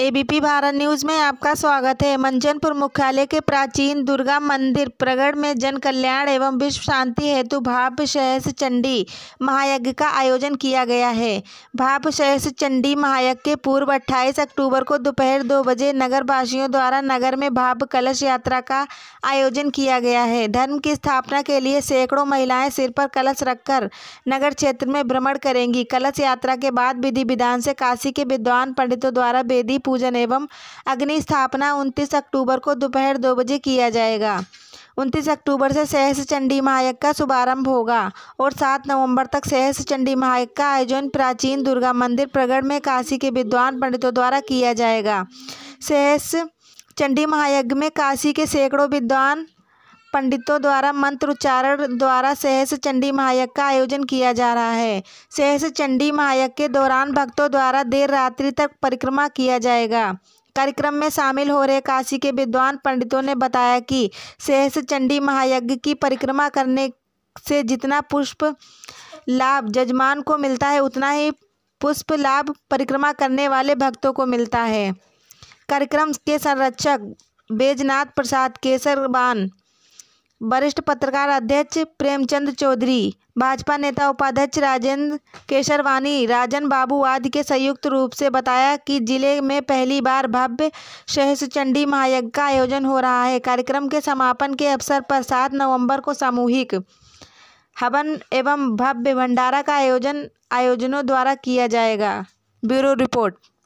ABP Bharat news में आपका स्वागत है मंजनपुर मुख्यालय के प्राचीन दुर्गा मंदिर प्रगढ़ में जन कल्याण एवं विश्व शांति हेतु भाप सहस चंडी महायज्ञ का आयोजन किया गया है भाप सहस चंडी महायज्ञ के पूर्व 28 अक्टूबर को दोपहर दो बजे नगर वासियों द्वारा नगर में भाप कलश यात्रा का आयोजन किया गया है धर्म की स्थापना के लिए सैकड़ों महिलाएं सिर पर कलश रखकर नगर क्षेत्र में भ्रमण करेंगी कलश यात्रा के बाद विधि विधान से काशी के विद्वान पंडितों द्वारा बेदी पूजन एवं अग्नि स्थापना उनतीस अक्टूबर को दोपहर दो बजे किया जाएगा उनतीस अक्टूबर से सहस चंडी महायज्ञ का शुभारंभ होगा और सात नवंबर तक सहस चंडी महायज्ञ का आयोजन प्राचीन दुर्गा मंदिर प्रगढ़ में काशी के विद्वान पंडितों द्वारा किया जाएगा सहस चंडी महायज्ञ में काशी के सैकड़ों विद्वान पंडितों द्वारा मंत्र उच्चारण द्वारा सहस चंडी महायज्ञ का आयोजन किया जा रहा है सहस चंडी महायज्ञ के दौरान भक्तों द्वारा देर रात्रि तक परिक्रमा किया जाएगा कार्यक्रम में शामिल हो रहे काशी के विद्वान पंडितों ने बताया कि सहस चंडी महायज्ञ की परिक्रमा करने से जितना पुष्प लाभ जजमान को मिलता है उतना ही पुष्प लाभ परिक्रमा करने वाले भक्तों को मिलता है कार्यक्रम के संरक्षक बैजनाथ प्रसाद केसरबान वरिष्ठ पत्रकार अध्यक्ष प्रेमचंद चौधरी भाजपा नेता उपाध्यक्ष राजेंद्र केसरवानी राजन बाबू आदि के संयुक्त रूप से बताया कि जिले में पहली बार भव्य शहस चंडी महायज्ञ का आयोजन हो रहा है कार्यक्रम के समापन के अवसर पर सात नवंबर को सामूहिक हवन एवं भव्य भंडारा का आयोजन आयोजनों द्वारा किया जाएगा ब्यूरो रिपोर्ट